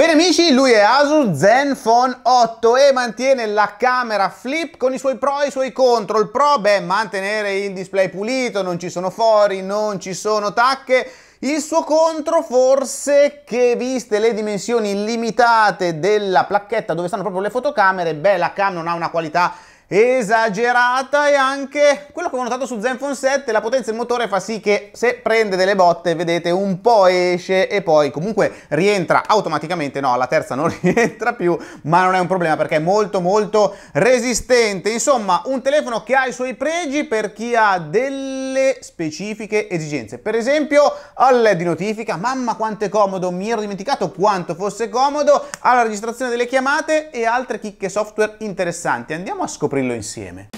Bene amici, lui è Asus Zenfone 8 e mantiene la camera flip con i suoi pro e i suoi contro. Il pro, beh, mantenere il display pulito, non ci sono fori, non ci sono tacche. Il suo contro forse che viste le dimensioni limitate della placchetta dove stanno proprio le fotocamere, beh la cam non ha una qualità esagerata e anche quello che ho notato su Zenfone 7 la potenza del motore fa sì che se prende delle botte vedete un po' esce e poi comunque rientra automaticamente no alla terza non rientra più ma non è un problema perché è molto molto resistente insomma un telefono che ha i suoi pregi per chi ha delle specifiche esigenze per esempio al LED di notifica mamma quanto è comodo mi ero dimenticato quanto fosse comodo alla registrazione delle chiamate e altre chicche software interessanti andiamo a scoprire scoprirlo insieme.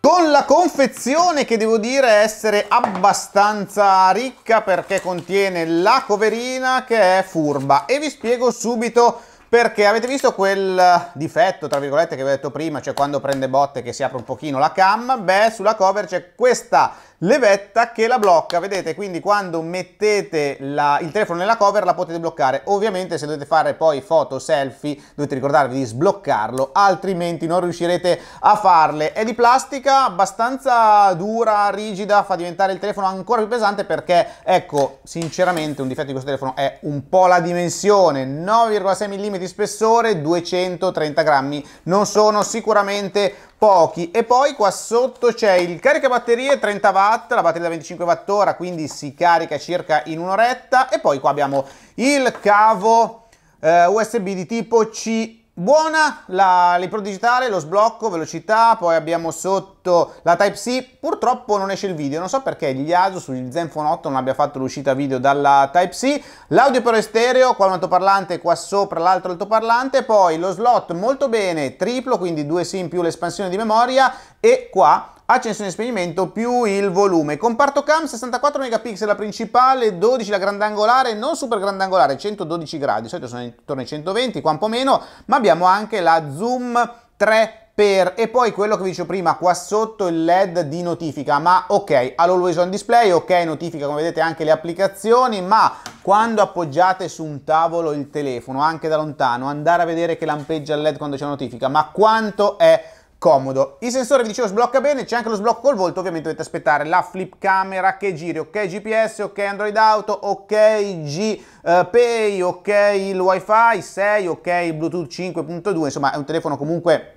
con la confezione che devo dire essere abbastanza ricca perché contiene la coverina che è furba e vi spiego subito perché avete visto quel eh, difetto tra virgolette che vi ho detto prima cioè quando prende botte che si apre un pochino la cam beh sulla cover c'è questa levetta che la blocca, vedete, quindi quando mettete la, il telefono nella cover la potete bloccare, ovviamente se dovete fare poi foto, selfie, dovete ricordarvi di sbloccarlo, altrimenti non riuscirete a farle, è di plastica abbastanza dura, rigida, fa diventare il telefono ancora più pesante perché, ecco, sinceramente un difetto di questo telefono è un po' la dimensione, 9,6 mm spessore, 230 grammi, non sono sicuramente pochi e poi qua sotto c'è il caricabatterie 30 watt la batteria da 25 watt ora quindi si carica circa in un'oretta e poi qua abbiamo il cavo eh, usb di tipo c buona la, l'ipro digitale lo sblocco velocità poi abbiamo sotto fatto la Type-C, purtroppo non esce il video, non so perché gli ASUS sugli Zenfone 8 non abbia fatto l'uscita video dalla Type-C, l'audio però è stereo, qua un altoparlante, qua sopra l'altro altoparlante, poi lo slot molto bene, triplo, quindi due SIM più l'espansione di memoria e qua accensione e spegnimento più il volume. Comparto cam 64 megapixel la principale, 12 la grandangolare, non super grandangolare, 112 gradi, di solito sono intorno ai 120, qua un po' meno, ma abbiamo anche la zoom 3 per, e poi quello che vi dicevo prima, qua sotto il LED di notifica, ma ok, all'always on display, ok, notifica come vedete anche le applicazioni, ma quando appoggiate su un tavolo il telefono, anche da lontano, andare a vedere che lampeggia il LED quando c'è una notifica, ma quanto è comodo. Il sensore, vi dicevo, sblocca bene, c'è anche lo sblocco col volto, ovviamente dovete aspettare la flip camera che giri, ok GPS, ok Android Auto, ok GPay, eh, ok il WiFi 6, ok Bluetooth 5.2, insomma è un telefono comunque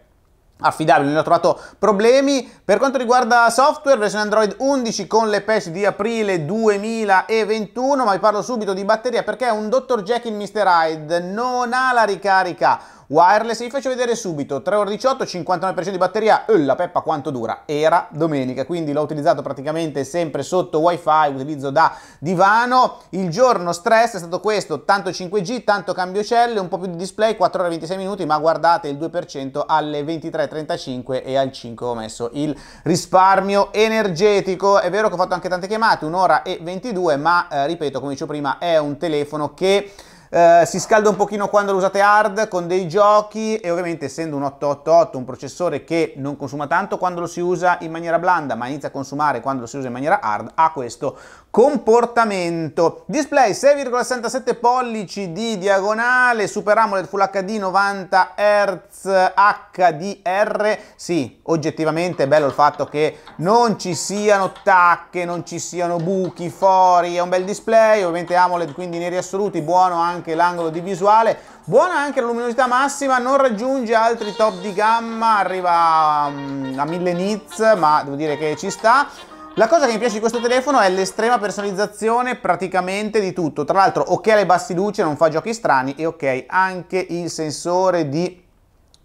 affidabile, non ho trovato problemi. Per quanto riguarda software, versione Android 11 con le patch di aprile 2021, ma vi parlo subito di batteria perché un Dr. Jekyll Mr. Hyde non ha la ricarica Wireless, e vi faccio vedere subito, 3 ore 18, 59% di batteria, e eh, la peppa quanto dura, era domenica, quindi l'ho utilizzato praticamente sempre sotto wifi, utilizzo da divano, il giorno stress è stato questo, tanto 5G, tanto cambio celle, un po' più di display, 4 ore 26 minuti, ma guardate il 2% alle 23.35 e al 5 ho messo il risparmio energetico, è vero che ho fatto anche tante chiamate, un'ora e 22, ma eh, ripeto, come dicevo prima, è un telefono che eh, si scalda un pochino quando lo usate hard con dei giochi e ovviamente essendo un 888 un processore che non consuma tanto quando lo si usa in maniera blanda ma inizia a consumare quando lo si usa in maniera hard ha questo comportamento. Display 6,67 pollici di diagonale, Super AMOLED Full HD 90 Hz HDR. Sì, oggettivamente è bello il fatto che non ci siano tacche, non ci siano buchi, fori, è un bel display, ovviamente AMOLED quindi neri assoluti, buono anche l'angolo di visuale, buona anche la luminosità massima, non raggiunge altri top di gamma, arriva mm, a 1000 nits, ma devo dire che ci sta. La cosa che mi piace di questo telefono è l'estrema personalizzazione praticamente di tutto. Tra l'altro ok alle bassi luce, non fa giochi strani e ok anche il sensore di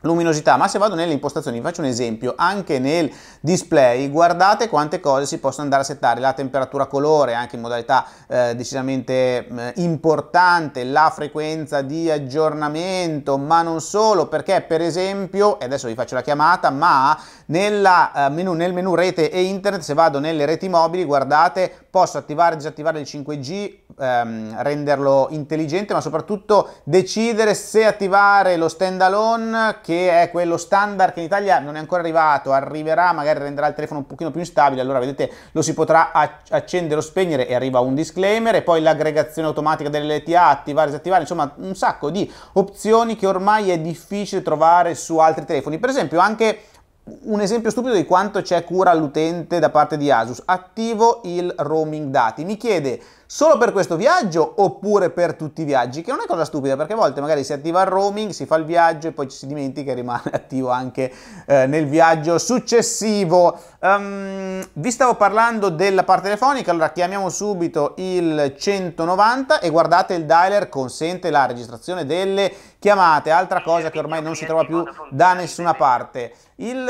luminosità, ma se vado nelle impostazioni, vi faccio un esempio, anche nel display, guardate quante cose si possono andare a settare, la temperatura colore, anche in modalità eh, decisamente eh, importante, la frequenza di aggiornamento, ma non solo, perché per esempio, e adesso vi faccio la chiamata, ma nella, eh, menu, nel menu rete e internet, se vado nelle reti mobili, guardate, posso attivare e disattivare il 5G ehm, renderlo intelligente, ma soprattutto decidere se attivare lo standalone, che è quello standard che in Italia non è ancora arrivato, arriverà, magari renderà il telefono un pochino più instabile, allora vedete lo si potrà accendere o spegnere e arriva un disclaimer, e poi l'aggregazione automatica delle LTA, attivare, disattivare, insomma un sacco di opzioni che ormai è difficile trovare su altri telefoni. Per esempio anche un esempio stupido di quanto c'è cura all'utente da parte di Asus. Attivo il roaming dati. Mi chiede solo per questo viaggio oppure per tutti i viaggi? Che non è cosa stupida perché a volte magari si attiva il roaming, si fa il viaggio e poi ci si dimentica e rimane attivo anche eh, nel viaggio successivo. Um, vi stavo parlando della parte telefonica, allora chiamiamo subito il 190 e guardate il dialer consente la registrazione delle chiamate, altra cosa che ormai non si trova più da nessuna parte. Il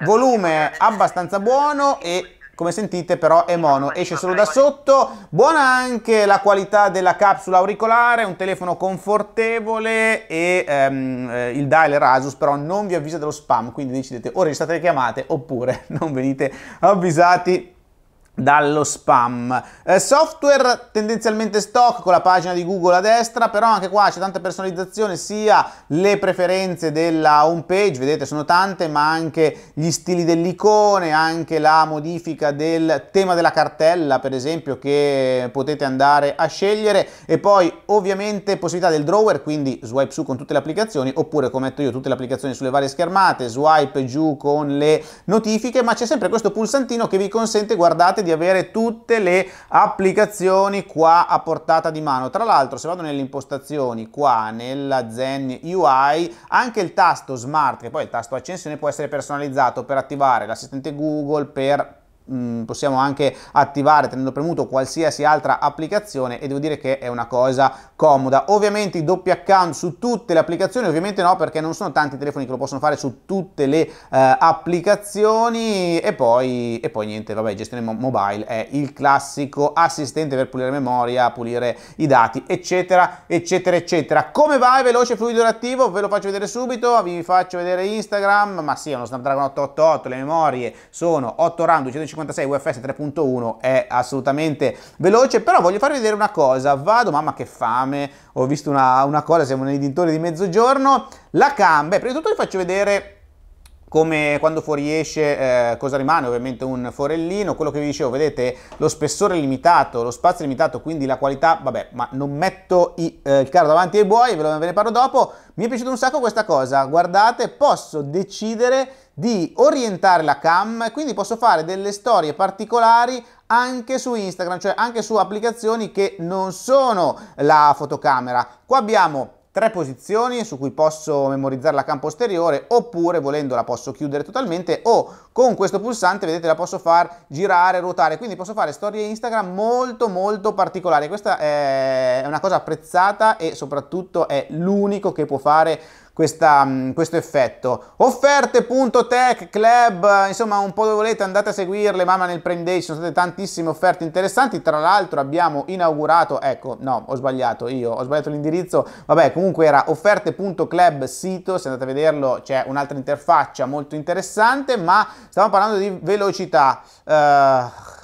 volume abbastanza buono e come sentite però è mono, esce solo da sotto, buona anche la qualità della capsula auricolare, un telefono confortevole e ehm, eh, il dial Rasus però non vi avvisa dello spam, quindi decidete o registrate le chiamate oppure non venite avvisati dallo spam. Eh, software tendenzialmente stock con la pagina di Google a destra, però anche qua c'è tanta personalizzazione, sia le preferenze della home page, vedete sono tante, ma anche gli stili dell'icone, anche la modifica del tema della cartella, per esempio, che potete andare a scegliere e poi ovviamente possibilità del drawer, quindi swipe su con tutte le applicazioni oppure come metto io tutte le applicazioni sulle varie schermate, swipe giù con le notifiche, ma c'è sempre questo pulsantino che vi consente guardate di di avere tutte le applicazioni qua a portata di mano. Tra l'altro se vado nelle impostazioni qua nella Zen UI anche il tasto Smart, che poi è il tasto accensione, può essere personalizzato per attivare l'assistente Google, per Mm, possiamo anche attivare tenendo premuto qualsiasi altra applicazione e devo dire che è una cosa comoda. Ovviamente i doppi account su tutte le applicazioni, ovviamente no perché non sono tanti i telefoni che lo possono fare su tutte le eh, applicazioni e poi, e poi niente, vabbè, gestione mobile è il classico assistente per pulire memoria, pulire i dati, eccetera, eccetera, eccetera. Come va? È veloce, fluido reattivo Ve lo faccio vedere subito, vi faccio vedere Instagram, ma sì, è uno Snapdragon 888, le memorie sono 8 RAM, 250 256 UFS 3.1 è assolutamente veloce, però voglio farvi vedere una cosa, vado, mamma che fame, ho visto una, una cosa, siamo nei dintorni di mezzogiorno, la cam, beh, prima di tutto vi faccio vedere come quando fuoriesce eh, cosa rimane ovviamente un forellino quello che vi dicevo vedete lo spessore limitato lo spazio limitato quindi la qualità vabbè ma non metto i, eh, il carro davanti ai buoi ve, lo, ve ne parlo dopo mi è piaciuta un sacco questa cosa guardate posso decidere di orientare la cam, quindi posso fare delle storie particolari anche su Instagram, cioè anche su applicazioni che non sono la fotocamera. Qua abbiamo tre posizioni su cui posso memorizzare la cam posteriore oppure volendo la posso chiudere totalmente o con questo pulsante vedete la posso far girare, ruotare, quindi posso fare storie Instagram molto molto particolari. Questa è una cosa apprezzata e soprattutto è l'unico che può fare questa, mm, questo effetto. Offerte.tech club, insomma un po' dove volete andate a seguirle, mamma nel Prime Day ci sono state tantissime offerte interessanti, tra l'altro abbiamo inaugurato, ecco no ho sbagliato io, ho sbagliato l'indirizzo, vabbè comunque era offerte.club sito, se andate a vederlo c'è un'altra interfaccia molto interessante, ma stiamo parlando di velocità. Uh,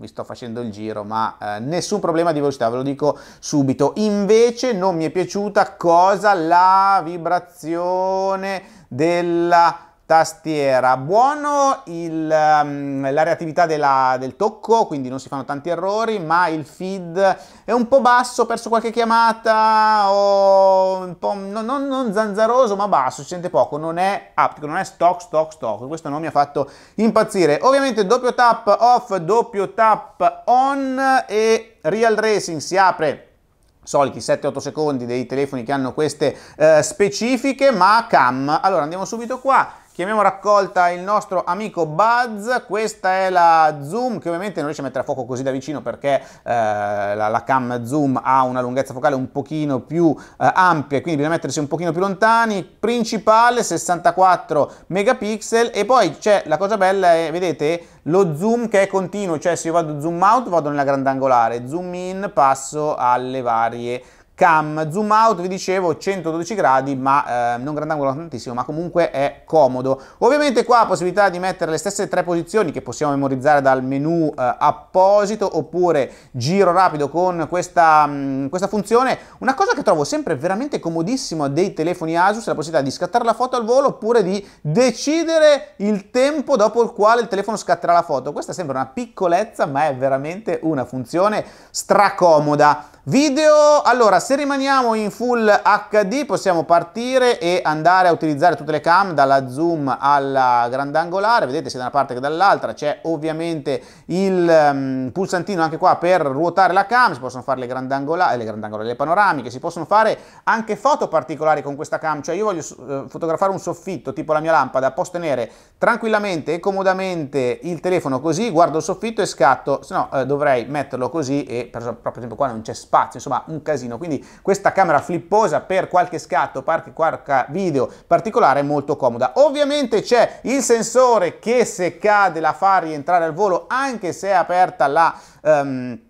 vi sto facendo il giro, ma eh, nessun problema di velocità, ve lo dico subito. Invece non mi è piaciuta cosa? La vibrazione della tastiera buono il, ehm, la reattività della, del tocco quindi non si fanno tanti errori ma il feed è un po' basso ho perso qualche chiamata o un po' non, non, non zanzaroso ma basso si sente poco non è aptico non è stock stock stock questo non mi ha fatto impazzire ovviamente doppio tap off doppio tap on e real racing si apre soliti 7-8 secondi dei telefoni che hanno queste eh, specifiche ma cam allora andiamo subito qua Chiamiamo raccolta il nostro amico Buzz, questa è la zoom che ovviamente non riesce a mettere a fuoco così da vicino perché eh, la, la, cam zoom ha una lunghezza focale un pochino più eh, ampia, quindi bisogna mettersi un pochino più lontani, principale 64 megapixel e poi c'è la cosa bella è, vedete, lo zoom che è continuo, cioè se io vado zoom out vado nella grandangolare, zoom in passo alle varie cam zoom out vi dicevo 112 gradi ma eh, non grandangolo tantissimo ma comunque è comodo ovviamente qua la possibilità di mettere le stesse tre posizioni che possiamo memorizzare dal menu eh, apposito oppure giro rapido con questa, mh, mm, questa, funzione una cosa che trovo sempre veramente comodissimo dei telefoni Asus è la possibilità di scattare la foto al volo oppure di decidere il tempo dopo il quale il telefono scatterà la foto questa sembra una piccolezza ma è veramente una funzione stracomoda Video, allora se rimaniamo in full HD possiamo partire e andare a utilizzare tutte le cam dalla zoom alla grandangolare, vedete sia da una parte che dall'altra c'è ovviamente il um, pulsantino anche qua per ruotare la cam, si possono fare le grandangolari, eh, le, grandangolari, le panoramiche, si possono fare anche foto particolari con questa cam, cioè io voglio uh, fotografare un soffitto tipo la mia lampada, posso tenere tranquillamente e comodamente il telefono così, guardo il soffitto e scatto, se no uh, dovrei metterlo così e per, per esempio qua non c'è spazio spazio, insomma un casino. Quindi questa camera flipposa per qualche scatto, qualche, qualche video particolare è molto comoda. Ovviamente c'è il sensore che se cade la fa rientrare al volo anche se è aperta la... Um,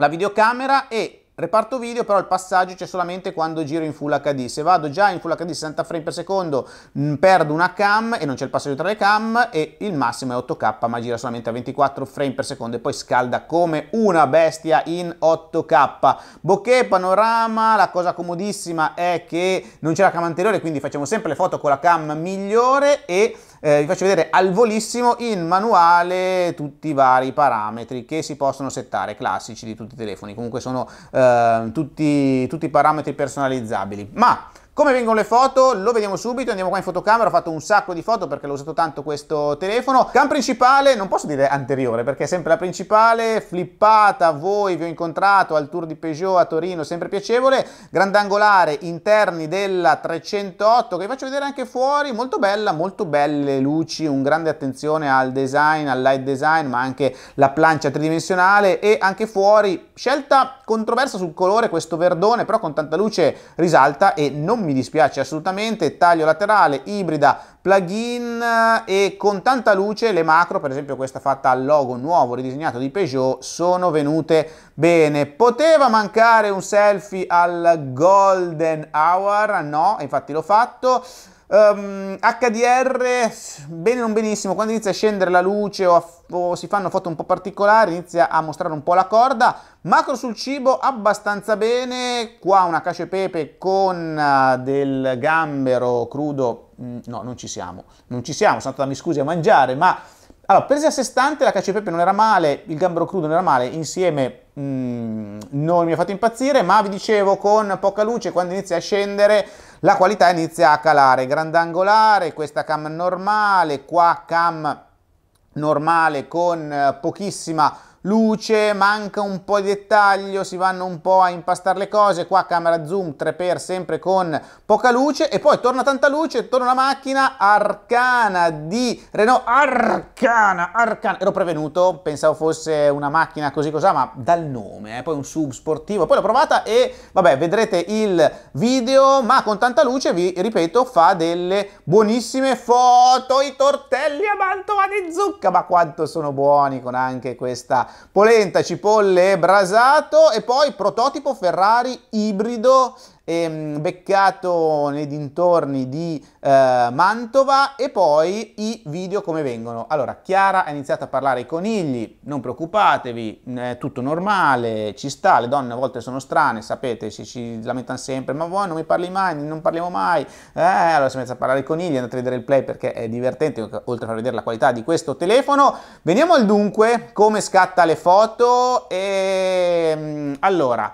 la videocamera e Reparto video però il passaggio c'è solamente quando giro in Full HD, se vado già in Full HD 60 frame per secondo mm, perdo una cam e non c'è il passaggio tra le cam e il massimo è 8K ma gira solamente a 24 frame per secondo e poi scalda come una bestia in 8K. Bokeh, panorama, la cosa comodissima è che non c'è la cam anteriore quindi facciamo sempre le foto con la cam migliore e eh, vi faccio vedere al volissimo in manuale tutti i vari parametri che si possono settare, classici di tutti i telefoni, comunque sono eh, tutti, tutti parametri personalizzabili. Ma come vengono le foto? Lo vediamo subito, andiamo qua in fotocamera, ho fatto un sacco di foto perché l'ho usato tanto questo telefono. Cam principale, non posso dire anteriore perché è sempre la principale, flippata, voi vi ho incontrato al Tour di Peugeot a Torino, sempre piacevole, grandangolare interni della 308 che vi faccio vedere anche fuori, molto bella, molto belle luci, un grande attenzione al design, al light design, ma anche la plancia tridimensionale e anche fuori scelta Controversa sul colore questo verdone, però con tanta luce risalta e non mi dispiace assolutamente. Taglio laterale, ibrida, plug-in eh, e con tanta luce le macro, per esempio questa fatta al logo nuovo ridisegnato di Peugeot, sono venute bene. Poteva mancare un selfie al Golden Hour? No, infatti l'ho fatto. Um, ehm, HDR, bene o non benissimo, quando inizia a scendere la luce o, a, o, si fanno foto un po' particolari, inizia a mostrare un po' la corda. Macro sul cibo abbastanza bene, qua una cacio e pepe con uh, del gambero crudo, mm, no non ci siamo, non ci siamo, sono andato mi scusi a mangiare, ma... Allora, presa a sé stante la cacio e pepe non era male, il gambero crudo non era male, insieme mm, non mi ha fatto impazzire, ma vi dicevo con poca luce, quando inizia a scendere la qualità inizia a calare, grandangolare, questa cam normale, qua cam normale con eh, pochissima luce, manca un po' di dettaglio, si vanno un po' a impastare le cose, qua camera zoom 3x sempre con poca luce e poi torna tanta luce, torna la macchina arcana di Renault, arcana, arcana, ero prevenuto, pensavo fosse una macchina così cos'ha, ma dal nome, eh? poi un sub sportivo, poi l'ho provata e vabbè vedrete il video, ma con tanta luce vi ripeto fa delle buonissime foto, i tortelli a mantova di zucca, ma quanto sono buoni con anche questa polenta, cipolle e brasato e poi prototipo Ferrari ibrido e mm, beccato nei dintorni di eh, Mantova e poi i video come vengono. Allora, Chiara ha iniziato a parlare ai conigli, non preoccupatevi, è tutto normale, ci sta, le donne a volte sono strane, sapete, ci, ci lamentano sempre, ma voi non mi parli mai, non parliamo mai. Eh, allora si è a parlare ai conigli, andate a vedere il play perché è divertente, oltre a far vedere la qualità di questo telefono. Veniamo al dunque, come scatta le foto e... Mm, allora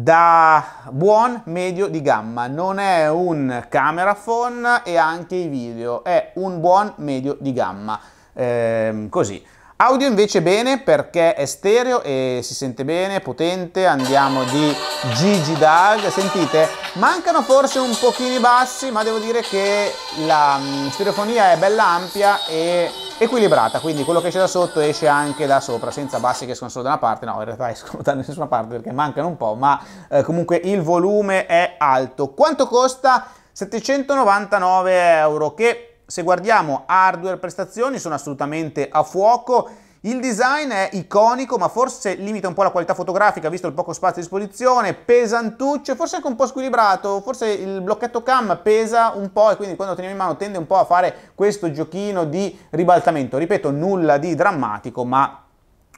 da buon medio di gamma, non è un camera phone e anche i video, è un buon medio di gamma, ehm, così. Audio invece bene perché è stereo e si sente bene, potente, andiamo di Gigi Dag, sentite, mancano forse un pochino i bassi, ma devo dire che la mm, stereofonia è bella ampia e equilibrata, quindi quello che esce da sotto esce anche da sopra, senza bassi che escono solo da una parte, no in realtà escono da nessuna parte perché mancano un po', ma eh, comunque il volume è alto. Quanto costa? 799 euro che se guardiamo hardware prestazioni sono assolutamente a fuoco il design è iconico, ma forse limita un po' la qualità fotografica, visto il poco spazio a disposizione, pesantuccio, forse anche un po' squilibrato, forse il blocchetto cam pesa un po' e quindi quando lo teniamo in mano tende un po' a fare questo giochino di ribaltamento. Ripeto, nulla di drammatico, ma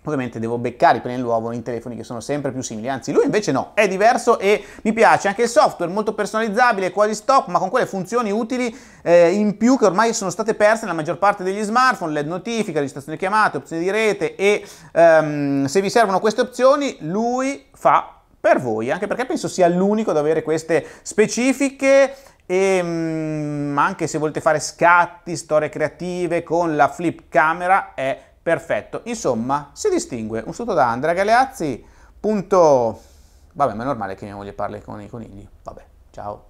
Ovviamente devo beccare i per l'uovo in telefoni che sono sempre più simili, anzi lui invece no, è diverso e mi piace anche il software, molto personalizzabile, quasi stop, ma con quelle funzioni utili eh, in più che ormai sono state perse nella maggior parte degli smartphone, LED notifica, registrazione chiamate, opzioni di rete e ehm, se vi servono queste opzioni lui fa per voi, anche perché penso sia l'unico ad avere queste specifiche e mh, mm, anche se volete fare scatti, storie creative con la flip camera è perfetto. Insomma, si distingue un saluto da Andrea Galeazzi, punto... Vabbè, ma è normale che mia moglie parli con i conigli. Vabbè, ciao.